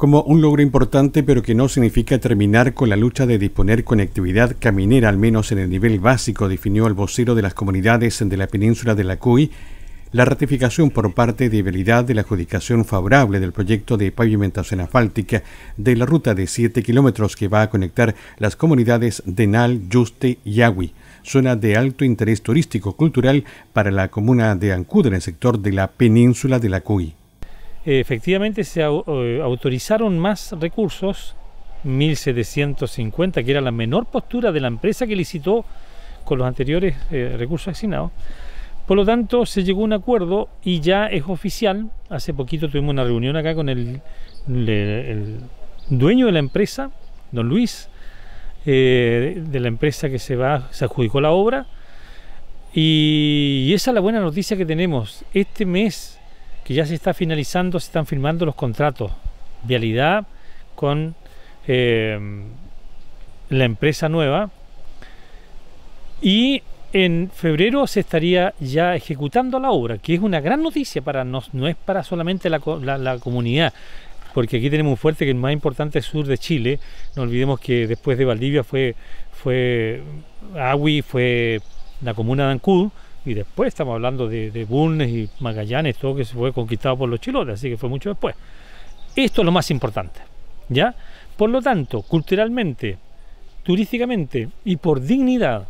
como un logro importante pero que no significa terminar con la lucha de disponer conectividad caminera al menos en el nivel básico, definió el vocero de las comunidades de la península de la Cuy, la ratificación por parte de Velidad de la adjudicación favorable del proyecto de pavimentación asfáltica de la ruta de 7 kilómetros que va a conectar las comunidades de Nal, Yuste y Agui, zona de alto interés turístico-cultural para la comuna de Ancud en el sector de la península de la Cuy efectivamente se eh, autorizaron más recursos, 1.750, que era la menor postura de la empresa que licitó con los anteriores eh, recursos asignados. Por lo tanto, se llegó a un acuerdo y ya es oficial. Hace poquito tuvimos una reunión acá con el, dueño de la empresa, don Luis, eh, de la empresa que se, va, se adjudicó la obra. y esa es la buena noticia que tenemos. Este mes que ya se está finalizando, se están firmando los contratos. Vialidad con em, la empresa nueva. Y en febrero se estaría ya ejecutando la obra, que es una gran noticia para nos, no es para solamente la, comunidad, porque aquí tenemos un fuerte que es el más importante sur de Chile. No olvidemos que después de Valdivia fue, fue Agui, fue la comuna de Ancud, y después estamos hablando de, de Bulnes y Magallanes, todo que se fue conquistado por los chilotes, así que fue mucho después. Esto es lo más importante, ¿ya? Por lo tanto, culturalmente, turísticamente y por dignidad,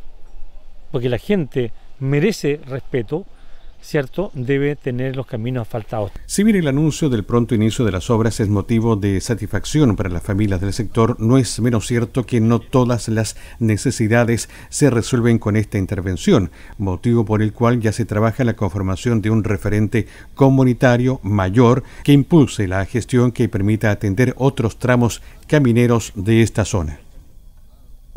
porque la gente merece respeto, ¿cierto?, debe tener los caminos asfaltados. Si bien el anuncio del pronto inicio de las obras es motivo de satisfacción para las familias del sector, no es menos cierto que no todas las necesidades se resuelven con esta intervención, motivo por el cual ya se trabaja la conformación de un referente comunitario mayor que impulse la gestión que permita atender otros tramos camineros de esta zona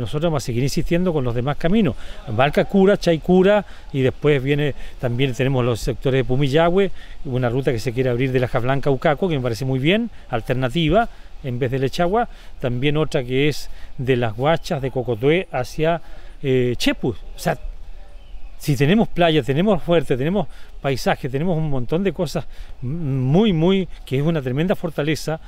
nosotros vamos a seguir insistiendo con los demás caminos. Barca Cura, Chaicura y después viene también tenemos los sectores de Pumillahue, una ruta que se quiere abrir de la Blanca a Ucaco, que me parece muy bien, alternativa en vez de Lechagua, también otra que es de las Guachas de Cocotué hacia eh, Chepus. O sea, si tenemos playas, tenemos fuerte, tenemos paisaje, tenemos un montón de cosas muy, muy, que es una tremenda fortaleza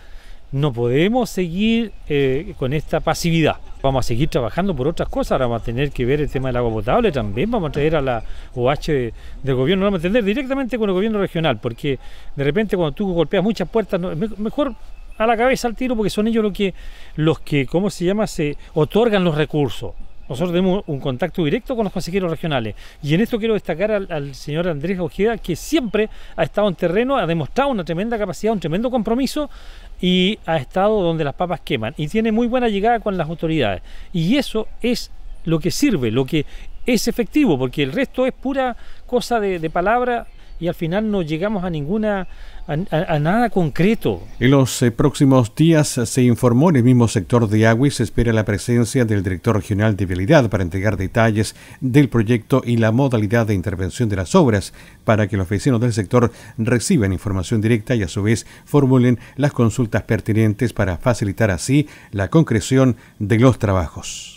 no podemos seguir eh, con esta pasividad. Vamos a seguir trabajando por otras cosas. Ahora vamos a tener que ver el tema del agua potable también. Vamos a traer a la UH del gobierno. vamos a atender directamente con el gobierno regional, porque de repente cuando tú golpeas muchas puertas, mejor a la cabeza al tiro, porque son ellos los que, los que ¿cómo se llama?, se otorgan los recursos. Nosotros tenemos un contacto directo con los consejeros regionales. Y en esto quiero destacar al, señor Andrés Ojeda, que siempre ha estado en terreno, ha demostrado una tremenda capacidad, un tremendo compromiso y ha estado donde las papas queman. Y tiene muy buena llegada con las autoridades. Y eso es lo que sirve, lo que es efectivo, porque el resto es pura cosa de, de palabra y al final no llegamos a ninguna a, nada concreto. En los eh, próximos días se informó en el mismo sector de y se espera la presencia del director regional de vialidad para entregar detalles del proyecto y la modalidad de intervención de las obras para que los vecinos del sector reciban información directa y a su vez formulen las consultas pertinentes para facilitar así la concreción de los trabajos.